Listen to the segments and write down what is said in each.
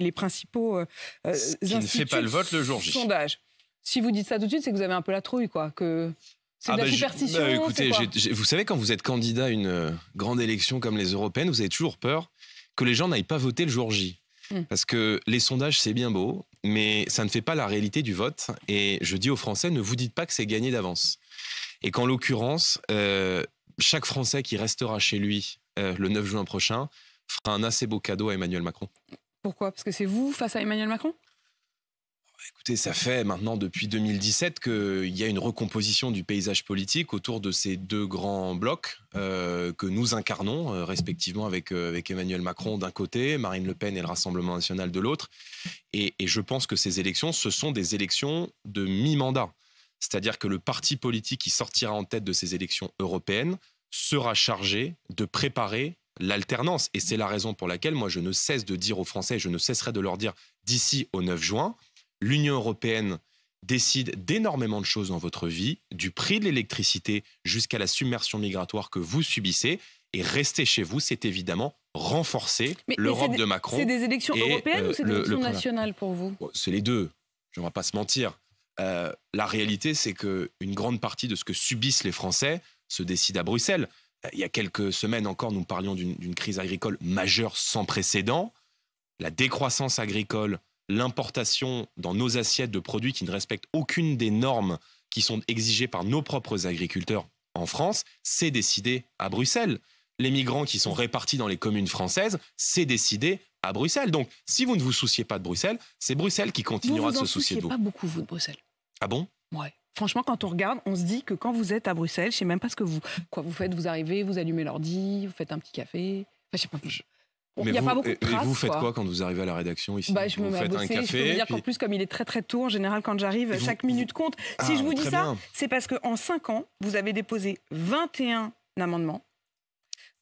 les principaux euh, euh, ne fait pas le vote le jour J. Sondage. Si vous dites ça tout de suite, c'est que vous avez un peu la trouille, quoi. Que c'est ah de la bah, superstition. Bah, écoutez, vous savez, quand vous êtes candidat à une euh, grande élection comme les européennes, vous avez toujours peur que les gens n'aillent pas voter le jour J. Hmm. Parce que les sondages, c'est bien beau, mais ça ne fait pas la réalité du vote. Et je dis aux Français, ne vous dites pas que c'est gagné d'avance. Et qu'en l'occurrence, chaque Français qui restera chez lui le 9 juin prochain fera un assez beau cadeau à Emmanuel Macron. Pourquoi Parce que c'est vous face à Emmanuel Macron Écoutez, ça fait maintenant depuis 2017 qu'il y a une recomposition du paysage politique autour de ces deux grands blocs euh, que nous incarnons, euh, respectivement avec, euh, avec, Emmanuel Macron d'un côté, Marine Le Pen et le Rassemblement national de l'autre. et je pense que ces élections, ce sont des élections de mi-mandat. C'est-à-dire que le parti politique qui sortira en tête de ces élections européennes sera chargé de préparer l'alternance. Et c'est la raison pour laquelle moi, je ne cesse de dire aux Français, je ne cesserai de leur dire d'ici au 9 juin, l'Union européenne décide d'énormément de choses dans votre vie, du prix de l'électricité jusqu'à la submersion migratoire que vous subissez. Et rester chez vous, c'est évidemment renforcer l'Europe de Macron. C'est des élections européennes ou euh, c'est des élections nationales pour vous C'est les deux, je ne vais pas se mentir. Euh, la réalité, c'est qu'une grande partie de ce que subissent les Français se décide à Bruxelles. Euh, il y a quelques semaines encore, nous parlions d'une crise agricole majeure sans précédent. La décroissance agricole, l'importation dans nos assiettes de produits qui ne respectent aucune des normes qui sont exigées par nos propres agriculteurs en France, c'est décidé à Bruxelles. Les migrants qui sont répartis dans les communes françaises, c'est décidé à Bruxelles. Donc, si vous ne vous souciez pas de Bruxelles, c'est Bruxelles qui continuera de se soucier de vous. Pas beaucoup vous de Bruxelles. Ah bon Ouais. Franchement, quand on regarde, on se dit que quand vous êtes à Bruxelles, je sais même pas ce que vous, quoi vous faites. Vous arrivez, vous allumez l'ordi, vous faites un petit café. Enfin, je pas. a pas beaucoup de traces, et vous faites quoi. quand vous arrivez à la rédaction ici bah, je me faites un café. Je peux vous dire qu'en plus, comme il est très très tôt, en général, quand j'arrive, chaque minute compte. si je ah, vous dis ça, c'est parce qu'en cinq ans, vous avez déposé 21 amendements.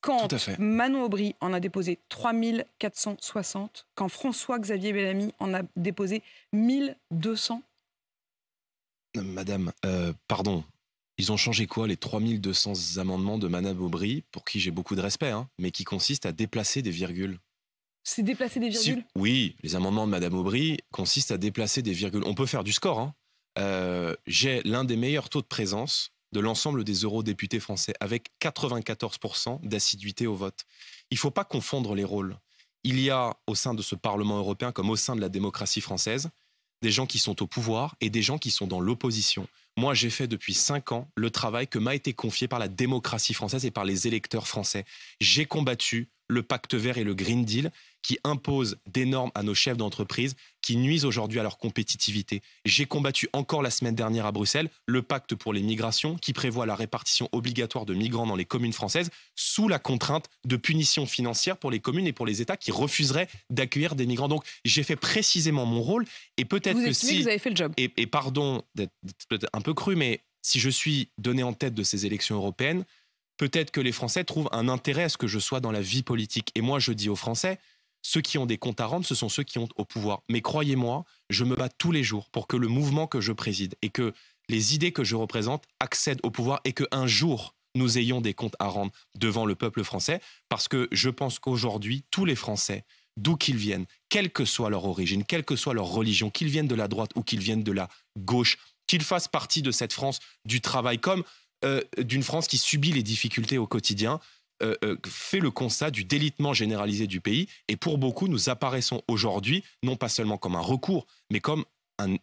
Quand Manon Aubry en a déposé 3460, quand François-Xavier Bellamy en a déposé 1200 Madame, euh, pardon, ils ont changé quoi les 3200 amendements de Madame Aubry, pour qui j'ai beaucoup de respect, hein, mais qui consistent à déplacer des virgules C'est déplacer des virgules Oui, les amendements de Madame Aubry consistent à déplacer des virgules. On peut faire du score. Hein. Euh, j'ai l'un des meilleurs taux de présence de l'ensemble des eurodéputés français, avec 94% d'assiduité au vote. Il ne faut pas confondre les rôles. Il y a, au sein de ce Parlement européen, comme au sein de la démocratie française, des gens qui sont au pouvoir et des gens qui sont dans l'opposition. Moi, j'ai fait depuis cinq ans le travail que m'a été confié par la démocratie française et par les électeurs français. J'ai combattu le pacte vert et le Green Deal qui imposent des normes à nos chefs d'entreprise qui nuisent aujourd'hui à leur compétitivité. J'ai combattu encore la semaine dernière à Bruxelles le pacte pour les migrations qui prévoit la répartition obligatoire de migrants dans les communes françaises sous la contrainte de punitions financières pour les communes et pour les États qui refuseraient d'accueillir des migrants. Donc j'ai fait précisément mon rôle et peut-être que si... Vous avez fait le job. Et, et pardon d'être un peu cru, mais si je suis donné en tête de ces élections européennes, peut-être que les Français trouvent un intérêt à ce que je sois dans la vie politique. Et moi, je dis aux Français, ceux qui ont des comptes à rendre, ce sont ceux qui ont au pouvoir. Mais croyez-moi, je me bats tous les jours pour que le mouvement que je préside et que les idées que je représente accèdent au pouvoir et qu'un jour, nous ayons des comptes à rendre devant le peuple français, parce que je pense qu'aujourd'hui, tous les Français, d'où qu'ils viennent, quelle que soit leur origine, quelle que soit leur religion, qu'ils viennent de la droite ou qu'ils viennent de la gauche, qu'ils fassent partie de cette France du travail comme euh, d'une France qui subit les difficultés au quotidien, euh, euh, fait le constat du délitement généralisé du pays. Et pour beaucoup, nous apparaissons aujourd'hui non pas seulement comme un recours, mais comme un,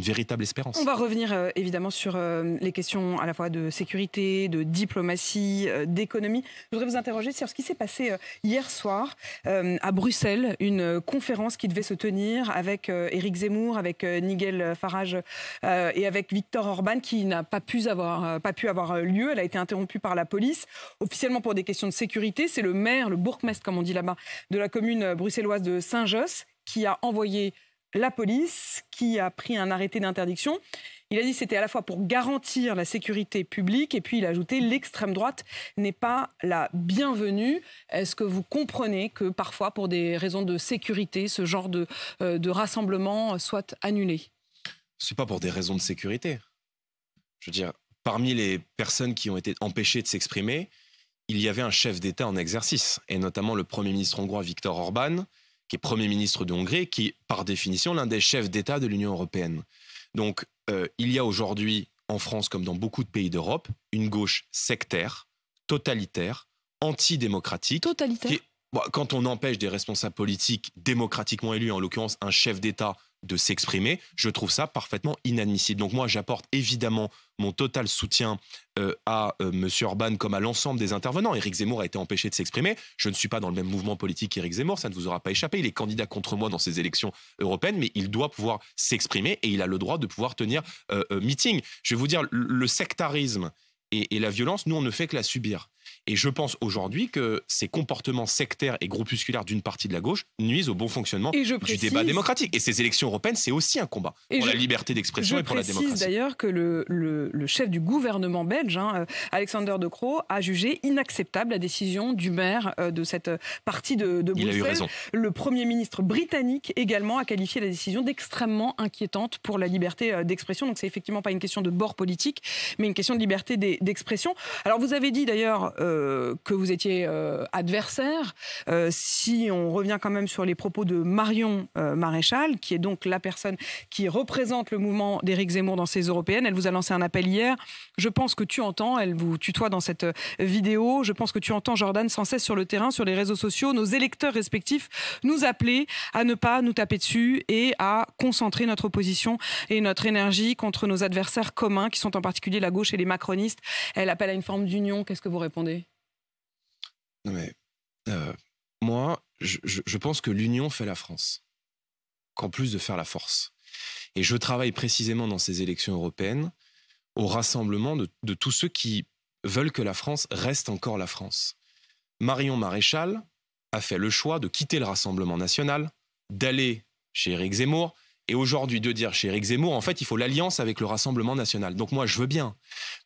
véritable espérance. On va revenir euh, évidemment sur euh, les questions à la fois de sécurité, de diplomatie, euh, d'économie. Je voudrais vous interroger sur ce qui s'est passé hier soir à Bruxelles, une conférence qui devait se tenir avec Éric Zemmour, avec Nigel Farage et avec Victor Orban qui n'a pas pu avoir pas pu avoir lieu. Elle a été interrompue par la police officiellement pour des questions de sécurité. C'est le maire, le bourgmestre comme on dit là-bas, de la commune bruxelloise de Saint-Josse qui a envoyé la police qui a pris un arrêté d'interdiction. Il a dit que c'était à la fois pour garantir la sécurité publique et puis il a ajouté l'extrême droite n'est pas la bienvenue. Est-ce que vous comprenez que parfois, pour des raisons de sécurité, ce genre de, euh, rassemblement soit annulé Ce n'est pas pour des raisons de sécurité. Je veux dire, parmi les personnes qui ont été empêchées de s'exprimer, il y avait un chef d'État en exercice, et notamment le Premier ministre hongrois Viktor Orban, qui est Premier ministre de Hongrie, qui est par définition l'un des chefs d'État de l'Union européenne. Donc euh, il y a aujourd'hui, en France comme dans beaucoup de pays d'Europe, une gauche sectaire, totalitaire, antidémocratique. Totalitaire. Bah, quand on empêche des responsables politiques démocratiquement élus, en l'occurrence un chef d'État de s'exprimer, je trouve ça parfaitement inadmissible. Donc moi, j'apporte évidemment mon total soutien euh, à euh, M. Orban comme à l'ensemble des intervenants. Éric Zemmour a été empêché de s'exprimer. Je ne suis pas dans le même mouvement politique qu'Éric Zemmour, ça ne vous aura pas échappé. Il est candidat contre moi dans ces élections européennes, mais il doit pouvoir s'exprimer et il a le droit de pouvoir tenir euh, meeting. Je vais vous dire, le sectarisme et la violence, nous, on ne fait que la subir. Et je pense aujourd'hui que ces comportements sectaires et groupusculaires d'une partie de la gauche nuisent au bon fonctionnement du débat démocratique. Et ces élections européennes, c'est aussi un combat pour la liberté d'expression et pour la démocratie. Je précise d'ailleurs que le, chef du gouvernement belge, hein, euh, Alexander De Croo, a jugé inacceptable la décision du maire euh, de cette euh, partie de, de Bruxelles. Il a eu raison. Le Premier ministre britannique également a qualifié la décision d'extrêmement inquiétante pour la liberté d'expression. Donc c'est effectivement pas une question de bord politique, mais une question de liberté d'expression. Alors vous avez dit d'ailleurs... Euh, que vous étiez euh, adversaire. Euh, si on revient quand même sur les propos de Marion Maréchal, qui est donc la personne qui représente le mouvement d'Éric Zemmour dans ces européennes, elle vous a lancé un appel hier. Je pense que tu entends, elle vous tutoie dans cette vidéo, je pense que tu entends Jordan sans cesse sur le terrain, sur les réseaux sociaux, nos électeurs respectifs nous appeler à ne pas nous taper dessus et à concentrer notre opposition et notre énergie contre nos adversaires communs, qui sont en particulier la gauche et les macronistes. Elle appelle à une forme d'union. Qu'est-ce que vous répondez non mais, euh, moi, je, pense que l'union fait la France, qu'en plus de faire la force. Et je travaille précisément dans ces élections européennes au rassemblement de, de tous ceux qui veulent que la France reste encore la France. Marion Maréchal a fait le choix de quitter le Rassemblement national, d'aller chez Éric Zemmour, et aujourd'hui de dire chez Éric Zemmour, en fait, il faut l'alliance avec le Rassemblement national. Donc moi, je veux bien,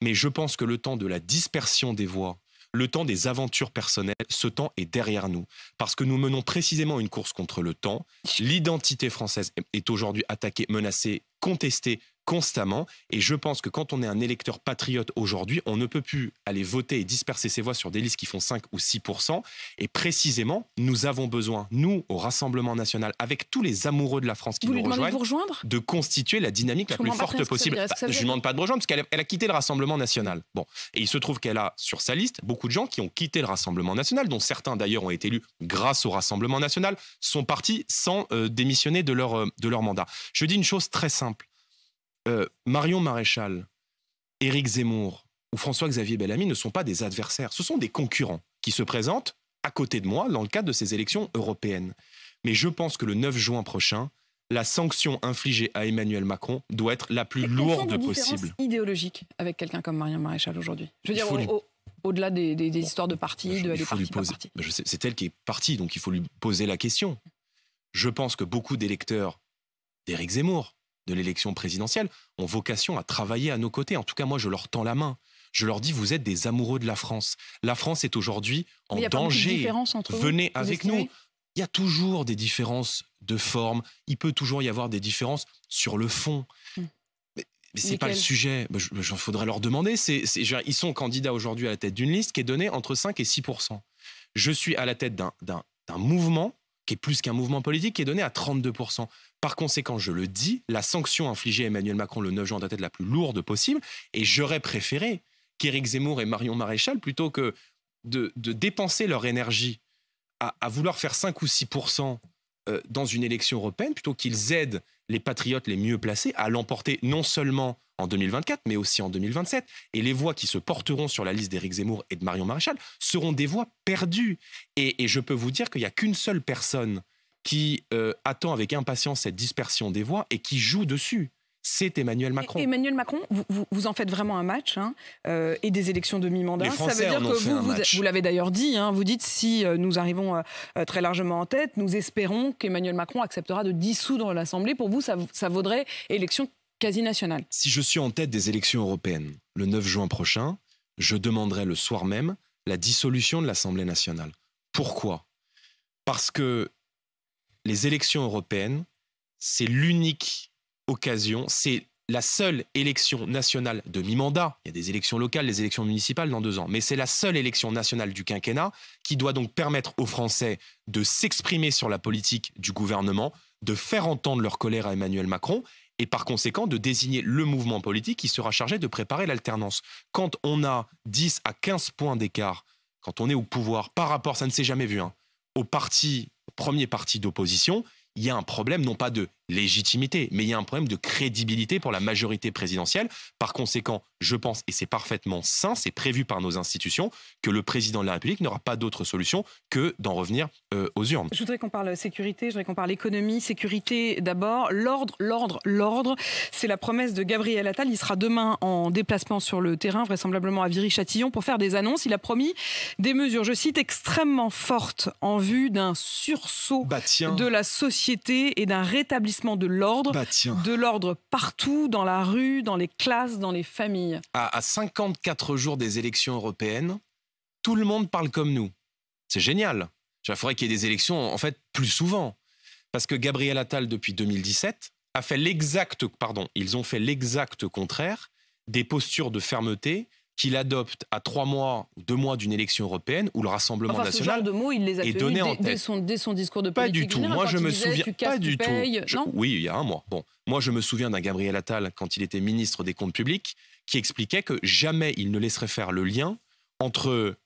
mais je pense que le temps de la dispersion des voix le temps des aventures personnelles, ce temps est derrière nous, parce que nous menons précisément une course contre le temps. L'identité française est aujourd'hui attaquée, menacée, contestée constamment. Et je pense que quand on est un électeur patriote aujourd'hui, on ne peut plus aller voter et disperser ses voix sur des listes qui font 5 ou 6 Et précisément, nous avons besoin, nous, au Rassemblement national, avec tous les amoureux de la France qui nous rejoignent, de, rejoindre de constituer la dynamique la plus forte possible. Bah, je ne demande pas de rejoindre parce qu'elle a quitté le Rassemblement national. Bon, et il se trouve qu'elle a sur sa liste beaucoup de gens qui ont quitté le Rassemblement national, dont certains d'ailleurs ont été élus grâce au Rassemblement national, sont partis sans euh, démissionner de leur, euh, de leur mandat. Je dis une chose très simple euh, Marion Maréchal, Éric Zemmour ou François-Xavier Bellamy ne sont pas des adversaires, ce sont des concurrents qui se présentent à côté de moi dans le cadre de ces élections européennes. Mais je pense que le 9 juin prochain, la sanction infligée à Emmanuel Macron doit être la plus lourde possible. idéologique avec quelqu'un comme Marion Maréchal aujourd'hui. Je veux dire, au, delà des, histoires de parti, de bah, C'est elle qui est partie, donc il faut lui poser la question. Je pense que beaucoup d'électeurs d'Éric Zemmour, de l'élection présidentielle ont vocation à travailler à nos côtés. En tout cas, moi, je leur tends la main. Je leur dis, vous êtes des amoureux de la France. La France est aujourd'hui en danger. Venez avec nous. Il y a toujours des différences de forme. Il peut toujours y avoir des différences sur le fond. Hmm. Mais ce c'est pas le sujet. Il bah, faudrait leur demander. ils sont candidats aujourd'hui à la tête d'une liste qui est donnée entre 5 et 6 Je suis à la tête d'un mouvement qui est plus qu'un mouvement politique, qui est donné à 32%. Par conséquent, je le dis, la sanction infligée à Emmanuel Macron le 9 juin doit être la plus lourde possible, et j'aurais préféré qu'Éric Zemmour et Marion Maréchal, plutôt que de, dépenser leur énergie à, à, vouloir faire 5 ou 6% euh, dans une élection européenne, plutôt qu'ils aident les patriotes les mieux placés à l'emporter non seulement en 2024, mais aussi en 2027. Et les voix qui se porteront sur la liste d'Éric Zemmour et de Marion Maréchal seront des voix perdues. Et, je peux vous dire qu'il n'y a qu'une seule personne qui euh, attend avec impatience cette dispersion des voix et qui joue dessus c'est Emmanuel Macron. Emmanuel Macron, vous, en faites vraiment un match hein, euh, et des élections de mi-mandat. Ça veut dire que vous, vous, l'avez d'ailleurs dit, hein, vous dites si euh, nous arrivons euh, très largement en tête, nous espérons qu'Emmanuel Macron acceptera de dissoudre l'Assemblée. Pour vous, ça, ça vaudrait élection quasi nationale. Si je suis en tête des élections européennes le 9 juin prochain, je demanderai le soir même la dissolution de l'Assemblée nationale. Pourquoi Parce que les élections européennes, c'est l'unique occasion, c'est la seule élection nationale de mi-mandat, il y a des élections locales, des élections municipales dans deux ans, mais c'est la seule élection nationale du quinquennat qui doit donc permettre aux Français de s'exprimer sur la politique du gouvernement, de faire entendre leur colère à Emmanuel Macron et par conséquent de désigner le mouvement politique qui sera chargé de préparer l'alternance. Quand on a 10 à 15 points d'écart, quand on est au pouvoir, par rapport, ça ne s'est jamais vu, hein, au parti, premier parti d'opposition, il y a un problème non pas de légitimité, mais il y a un problème de crédibilité pour la majorité présidentielle. Par conséquent, je pense, et c'est parfaitement sain, c'est prévu par nos institutions, que le président de la République n'aura pas d'autre solution que d'en revenir euh, aux urnes. Je voudrais qu'on parle sécurité, je voudrais qu'on parle économie, sécurité d'abord, l'ordre, l'ordre, l'ordre. C'est la promesse de Gabriel Attal. Il sera demain en déplacement sur le terrain, vraisemblablement à Viry-Châtillon, pour faire des annonces. Il a promis des mesures, je cite, extrêmement fortes en vue d'un sursaut bah, de la société et d'un rétablissement de l'ordre, bah, de l'ordre partout, dans la rue, dans les classes, dans les familles. À, à 54 jours des élections européennes, tout le monde parle comme nous. C'est génial. Il faudrait qu'il y ait des élections, en fait, plus souvent. Parce que Gabriel Attal, depuis 2017, a fait l'exact, pardon, ils ont fait l'exact contraire des postures de fermeté qu'il adopte à trois mois deux mois d'une élection européenne ou le Rassemblement national. Ce genre de mots, il les son, discours de Pas du tout. moi, je me souviens. pas du tout. oui, il y a un mois. Bon, moi, je me souviens d'un Gabriel Attal quand il était ministre des Comptes publics qui expliquait que jamais il ne laisserait faire le lien entre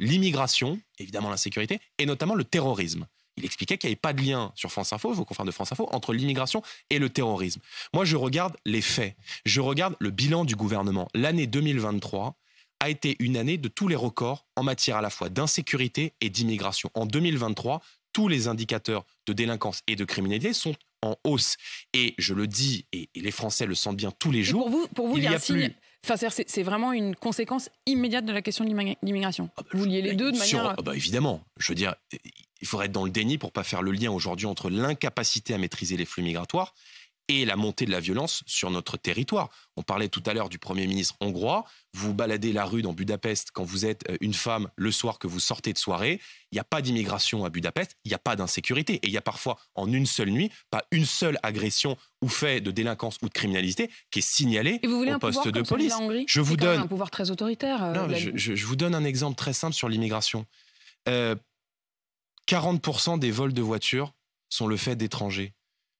l'immigration, évidemment l'insécurité, et notamment le terrorisme il expliquait qu'il n'y avait pas de lien sur France Info, vos confrères de France Info, entre l'immigration et le terrorisme. Moi, je regarde les faits. Je regarde le bilan du gouvernement. L'année 2023 a été une année de tous les records en matière à la fois d'insécurité et d'immigration. En 2023, tous les indicateurs de délinquance et de criminalité sont en hausse. Et je le dis, et, les Français le sentent bien tous les jours. pour vous, pour vous il y a, un c'est vraiment une conséquence immédiate de la question de l'immigration. Ah bah, vous liez les deux de manière. Ah bah, évidemment. Je veux dire, il faudrait être dans le déni pour ne pas faire le lien aujourd'hui entre l'incapacité à maîtriser les flux migratoires et la montée de la violence sur notre territoire. On parlait tout à l'heure du Premier ministre hongrois. Vous baladez la rue dans Budapest quand vous êtes euh, une femme le soir que vous sortez de soirée. Il n'y a pas d'immigration à Budapest, il n'y a pas d'insécurité. Et il y a parfois, en une seule nuit, pas une seule agression ou fait de délinquance ou de criminalité qui est signalée vous au poste de police. Hongrie je vous donne un pouvoir très autoritaire. Euh, je, vous donne un exemple très simple sur l'immigration. Euh, 40% des vols de voitures sont le fait d'étrangers,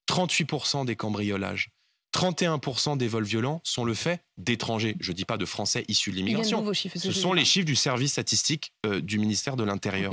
38% des cambriolages, 31% des vols violents sont le fait d'étrangers. Je ne dis pas de Français issus de l'immigration. Ce sont les chiffres du service statistique euh, du ministère de l'Intérieur.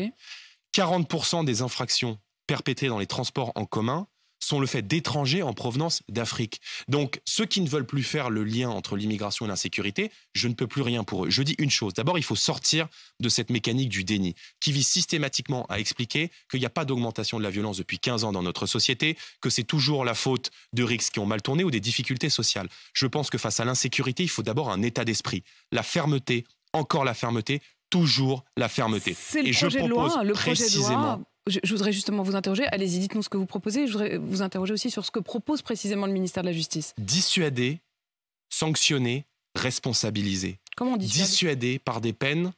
40% des infractions perpétrées dans les transports en commun sont le fait d'étrangers en provenance d'Afrique. Donc, ceux qui ne veulent plus faire le lien entre l'immigration et l'insécurité, je ne peux plus rien pour eux. Je dis une chose. D'abord, il faut sortir de cette mécanique du déni qui vise systématiquement à expliquer qu'il n'y a pas d'augmentation de la violence depuis 15 ans dans notre société, que c'est toujours la faute de risques qui ont mal tourné ou des difficultés sociales. Je pense que face à l'insécurité, il faut d'abord un état d'esprit, la fermeté, encore la fermeté, toujours la fermeté. Et je propose hein, le projet précisément je, voudrais justement vous interroger, allez-y, dites-nous ce que vous proposez, je voudrais vous interroger aussi sur ce que propose précisément le ministère de la Justice. Dissuader, sanctionner, responsabiliser. Comment on dit Dissuader par des peines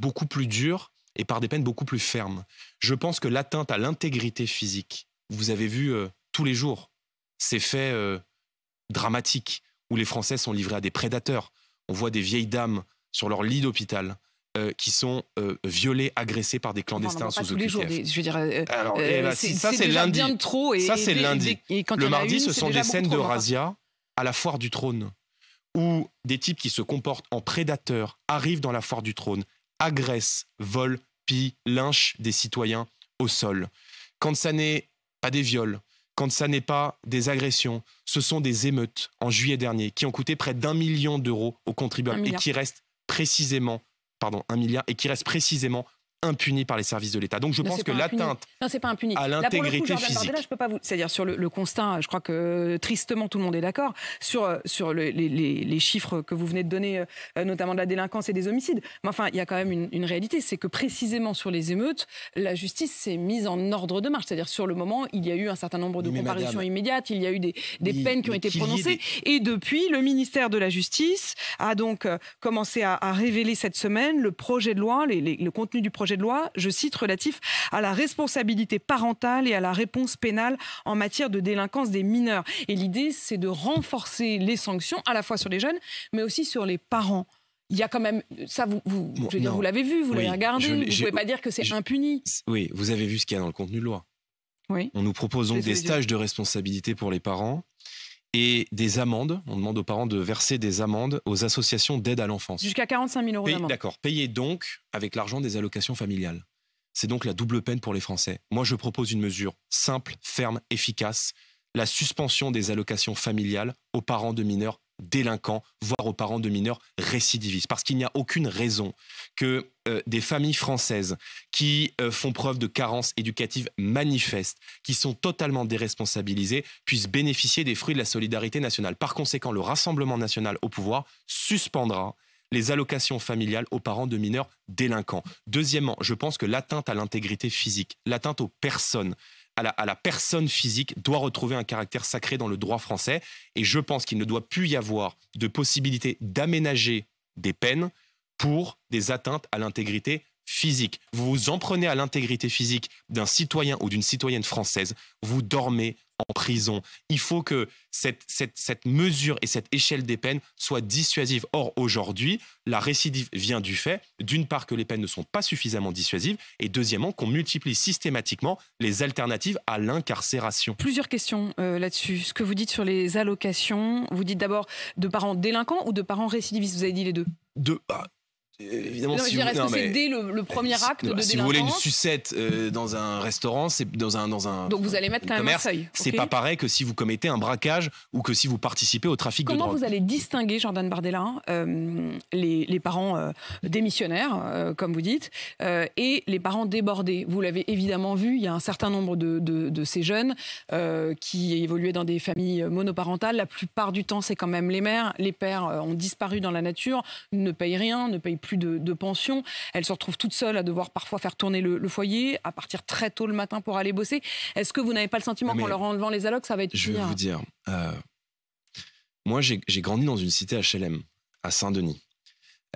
beaucoup plus dures et par des peines beaucoup plus fermes. Je pense que l'atteinte à l'intégrité physique, vous avez vu euh, tous les jours ces faits euh, dramatiques où les Français sont livrés à des prédateurs. On voit des vieilles dames sur leur lit d'hôpital euh, qui sont euh, violés, agressés par des clandestins sous tous les jours, je veux dire, euh, eh ben, ça c'est lundi. trop ça c'est lundi. Et, le mardi, ce sont des scènes de razzia à la foire du trône où des types qui se comportent en prédateurs arrivent dans la foire du trône, agressent, volent, pillent, lynchent des citoyens au sol. Quand ça n'est pas des viols, quand ça n'est pas des agressions, ce sont des émeutes en juillet dernier qui ont coûté près d'un million d'euros aux contribuables et qui restent précisément pardon, un milliard et qui reste précisément impuni par les services de l'État. Donc je pense que l'atteinte à l'intégrité physique. Là, je peux pas vous. C'est-à-dire sur le, constat, je crois que tristement tout le monde est d'accord sur sur les, chiffres que vous venez de donner, euh, notamment de la délinquance et des homicides. Mais enfin, il y a quand même une, réalité, c'est que précisément sur les émeutes, la justice s'est mise en ordre de marche. C'est-à-dire sur le moment, il y a eu un certain nombre de comparaisons comparutions immédiates, il y a eu des, peines qui ont été prononcées. Et depuis, le ministère de la Justice a donc euh, commencé à, révéler cette semaine le projet de loi, le contenu du projet de loi, je cite, relatif à la responsabilité parentale et à la réponse pénale en matière de délinquance des mineurs. Et l'idée, c'est de renforcer les sanctions à la fois sur les jeunes, mais aussi sur les parents il y a quand même ça vous vous, l'avez vu vous l'avez regardé je, vous ne pouvez pas dire que c'est impuni oui vous avez vu ce qu'il y a dans le contenu de loi oui on nous propose donc des stages de responsabilité pour les parents et des amendes. On demande aux parents de verser des amendes aux associations d'aide à l'enfance. Jusqu'à 45 000 euros D'accord. Payez donc avec l'argent des allocations familiales. C'est donc la double peine pour les Français. Moi, je propose une mesure simple, ferme, efficace la suspension des allocations familiales aux parents de mineurs délinquants, voire aux parents de mineurs récidivistes. Parce qu'il n'y a aucune raison que euh, des familles françaises qui euh, font preuve de carences éducatives manifestes, qui sont totalement déresponsabilisées, puissent bénéficier des fruits de la solidarité nationale. Par conséquent, le Rassemblement national au pouvoir suspendra les allocations familiales aux parents de mineurs délinquants. Deuxièmement, je pense que l'atteinte à l'intégrité physique, l'atteinte aux personnes, à la, personne physique doit retrouver un caractère sacré dans le droit français. Et je pense qu'il ne doit plus y avoir de possibilité d'aménager des peines pour des atteintes à l'intégrité physique. Vous vous emprenez à l'intégrité physique d'un citoyen ou d'une citoyenne française, vous dormez en prison. Il faut que cette, cette, cette mesure et cette échelle des peines soient dissuasives. Or, aujourd'hui, la récidive vient du fait, d'une part, que les peines ne sont pas suffisamment dissuasives, et deuxièmement, qu'on multiplie systématiquement les alternatives à l'incarcération. Plusieurs questions euh, là-dessus. Ce que vous dites sur les allocations, vous dites d'abord de parents délinquants ou de parents récidivistes Vous avez dit les deux de, ah, Évidemment, si vous... Est-ce que c'est dès le, premier acte de de Si vous voulez une sucette euh, dans un restaurant, c'est dans un dans un. Donc vous allez mettre quand même un seuil. C'est pas pareil que si vous commettez un braquage ou que si vous participez au trafic de drogue. Comment vous allez distinguer Jordan Bardella euh, les, les, parents euh, démissionnaires, comme vous dites, et les parents débordés Vous l'avez évidemment vu, il y a un certain nombre de, de, de ces jeunes qui évoluaient dans des familles monoparentales. La plupart du temps, c'est quand même les mères, les pères ont disparu dans la nature, ne payent rien, ne payent plus plus de, pension. Elles se retrouvent toutes seules à devoir parfois faire tourner le, foyer, à partir très tôt le matin pour aller bosser. Est-ce que vous n'avez pas le sentiment qu'en leur enlevant les allocs, ça va être Je vais vous dire. Euh, moi, j'ai grandi dans une cité HLM, à Saint-Denis.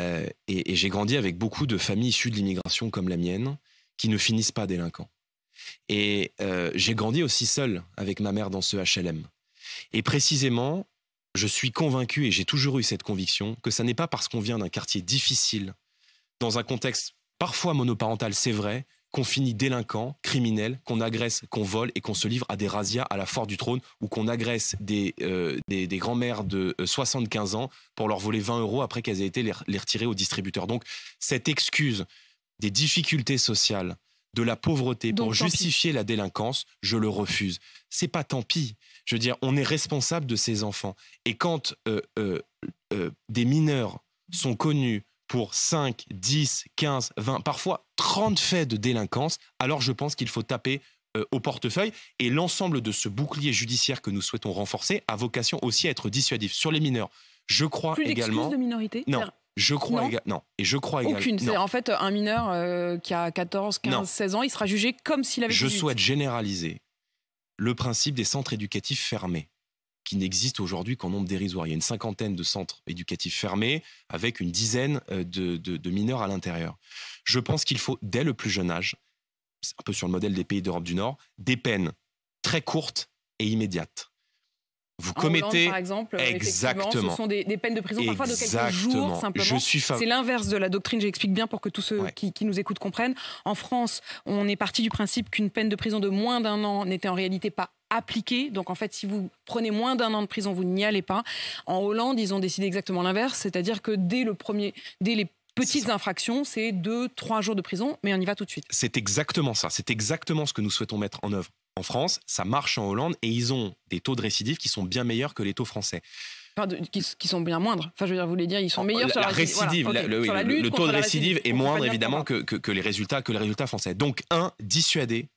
Euh, et, j'ai grandi avec beaucoup de familles issues de l'immigration comme la mienne, qui ne finissent pas délinquants. Et euh, j'ai grandi aussi seul avec ma mère dans ce HLM. Et précisément, je suis convaincu, et j'ai toujours eu cette conviction, que ça n'est pas parce qu'on vient d'un quartier difficile, dans un contexte parfois monoparental, c'est vrai, qu'on finit délinquant, criminel, qu'on agresse, qu'on vole et qu'on se livre à des razzias à la foire du trône ou qu'on agresse des, euh, des, grands-mères de 75 euh, ans pour leur voler 20 euros après qu'elles aient été les, au distributeur. Donc cette excuse des difficultés sociales, de la pauvreté pour justifier la délinquance, je le refuse. C'est pas tant pis, je veux dire, on est responsable de ces enfants. Et quand euh, euh, euh, des mineurs sont connus pour 5, 10, 15, 20, parfois 30 faits de délinquance, alors je pense qu'il faut taper au portefeuille. Et l'ensemble de ce bouclier judiciaire que nous souhaitons renforcer a vocation aussi à être dissuadif sur les mineurs. Je crois Plus également. de minorité Non. Je crois non. Et je crois également. Aucune. en fait un mineur qui a 14, 15, 16 ans, il sera jugé comme s'il avait. Je souhaite généraliser le principe des centres éducatifs fermés, qui n'existent aujourd'hui qu'en nombre dérisoire. Il y a une cinquantaine de centres éducatifs fermés avec une dizaine euh, de, de mineurs à l'intérieur. Je pense qu'il faut, dès le plus jeune âge, un peu sur le modèle des pays d'Europe du Nord, des peines très courtes et immédiates vous commettez par exemple, euh, exactement. Ce sont des, peines de prison parfois de quelques jours simplement. C'est l'inverse de la doctrine. J'explique bien pour que tous ceux qui, qui, nous écoutent comprennent. En France, on est parti du principe qu'une peine de prison de moins d'un an n'était en réalité pas appliquée. Donc en fait, si vous prenez moins d'un an de prison, vous n'y allez pas. En Hollande, ils ont décidé exactement l'inverse, c'est-à-dire que dès le premier, dès les petites infractions, c'est deux, trois jours de prison, mais on y va tout de suite. C'est exactement ça. C'est exactement ce que nous souhaitons mettre en œuvre en France, ça marche en Hollande et ils ont des taux de récidive qui sont bien meilleurs que les taux français. qui, sont bien moindres. Enfin, je veux dire, vous voulez dire, ils sont ah, meilleurs sur la récidive. Le, taux de récidive, est moindre évidemment que, les résultats que les résultats français. Donc, un, dissuader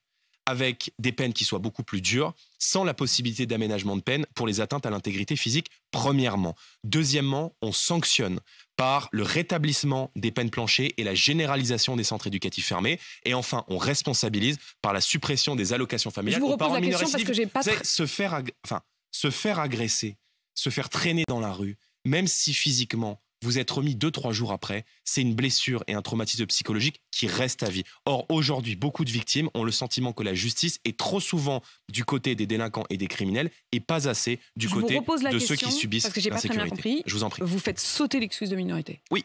avec des peines qui soient beaucoup plus dures, sans la possibilité d'aménagement de peine pour les atteintes à l'intégrité physique, premièrement. Deuxièmement, on sanctionne par le rétablissement des peines planchées et la généralisation des centres éducatifs fermés. Et enfin, on responsabilise par la suppression des allocations familiales Je vous la parce que pas se, faire enfin, se faire agresser, se faire traîner dans la rue, même si physiquement vous êtes remis deux, trois jours après, c'est une blessure et un traumatisme psychologique qui reste à vie. Or, aujourd'hui, beaucoup de victimes ont le sentiment que la justice est trop souvent du côté des délinquants et des criminels et pas assez du côté de ceux qui subissent parce que j'ai pas très bien compris. Je vous en prie. Vous faites sauter l'excuse de minorité. Oui,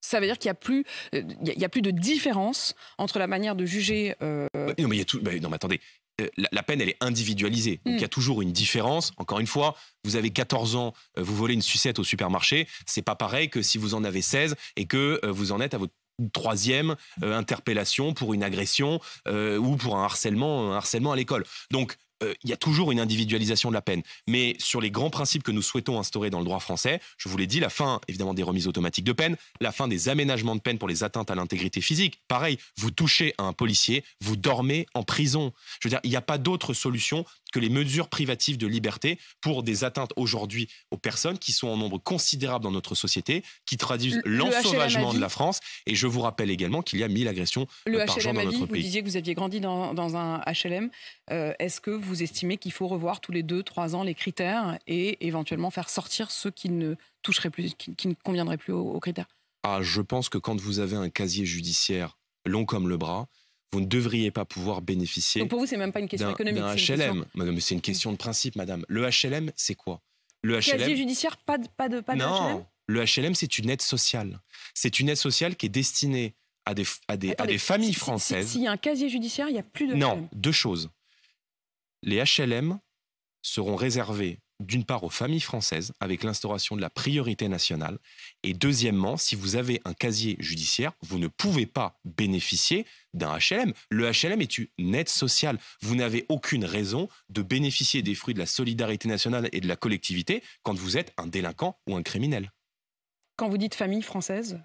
ça veut dire qu'il n'y a, plus, euh, y a, plus de différence entre la manière de juger. Euh, euh, non, mais il y a tout. Bah, non, mais attendez, euh, la, peine, elle est individualisée. Donc il y a mm. toujours une différence. Encore une fois, vous avez 14 ans, euh, vous volez une sucette au supermarché, c'est pas pareil que si vous en avez 16 et que euh, vous en êtes à votre troisième interpellation pour une agression ou pour un harcèlement, harcèlement à l'école. Donc euh, il y a toujours une individualisation de la peine. Mais sur les grands principes que nous souhaitons instaurer dans le droit français, je vous l'ai dit, la fin évidemment des remises automatiques de peine, la fin des aménagements de peine pour les atteintes à l'intégrité physique. Pareil, vous touchez à un policier, vous dormez en prison. Je veux dire, il n'y a pas d'autre solution que les mesures privatives de liberté pour des atteintes aujourd'hui aux personnes qui sont en nombre considérable dans notre société, qui traduisent l'ensauvagement de la France. Et je vous rappelle également qu'il y a 1000 agressions le euh, par jour dans notre pays. Vous disiez que vous aviez grandi dans, un HLM. Euh, est-ce que vous vous estimez qu'il faut revoir tous les deux, trois ans les critères et éventuellement faire sortir ceux qui ne toucheraient plus, qui, ne conviendraient plus aux, critères Ah, je pense que quand vous avez un casier judiciaire long comme le bras, vous ne devriez pas pouvoir bénéficier. Donc pour vous, c'est même pas une question économique. D'un HLM, c'est une question de principe, madame. Le HLM, c'est quoi Le Casier judiciaire, pas de, pas de, pas de non, le HLM, c'est une aide sociale. C'est une aide sociale qui est destinée à des, à des, à des familles françaises. S'il y a un casier judiciaire, il n'y a plus de. Non, deux choses les HLM seront réservés d'une part aux familles françaises avec l'instauration de la priorité nationale, et deuxièmement, si vous avez un casier judiciaire, vous ne pouvez pas bénéficier d'un HLM. Le HLM est une aide sociale. Vous n'avez aucune raison de bénéficier des fruits de la solidarité nationale et de la collectivité quand vous êtes un délinquant ou un criminel. Quand vous dites famille française,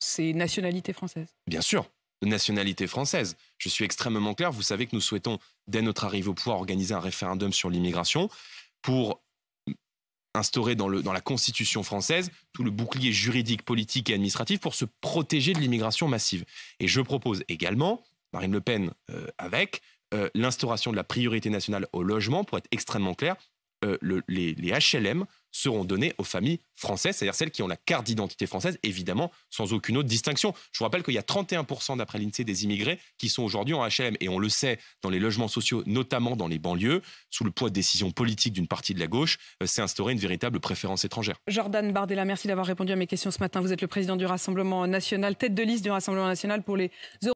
c'est nationalité française. Bien sûr nationalité française. Je suis extrêmement clair, vous savez que nous souhaitons, dès notre arrivée au pouvoir, organiser un référendum sur l'immigration pour instaurer dans, la Constitution française tout le bouclier juridique, politique et administratif pour se protéger de l'immigration massive. Et je propose également, Marine Le Pen euh, avec, euh, l'instauration de la priorité nationale au logement, pour être extrêmement clair, euh, les HLM seront données aux familles françaises, c'est-à-dire celles qui ont la carte d'identité française, évidemment, sans aucune autre distinction. Je vous rappelle qu'il y a 31% d'après l'INSEE des immigrés qui sont aujourd'hui en HLM, et on le sait, dans les logements sociaux, notamment dans les banlieues, sous le poids de décisions politiques d'une partie de la gauche, c'est euh, instauré une véritable préférence étrangère. Jordan Bardella, merci d'avoir répondu à mes questions ce matin. Vous êtes le président du Rassemblement national, tête de liste du Rassemblement national pour les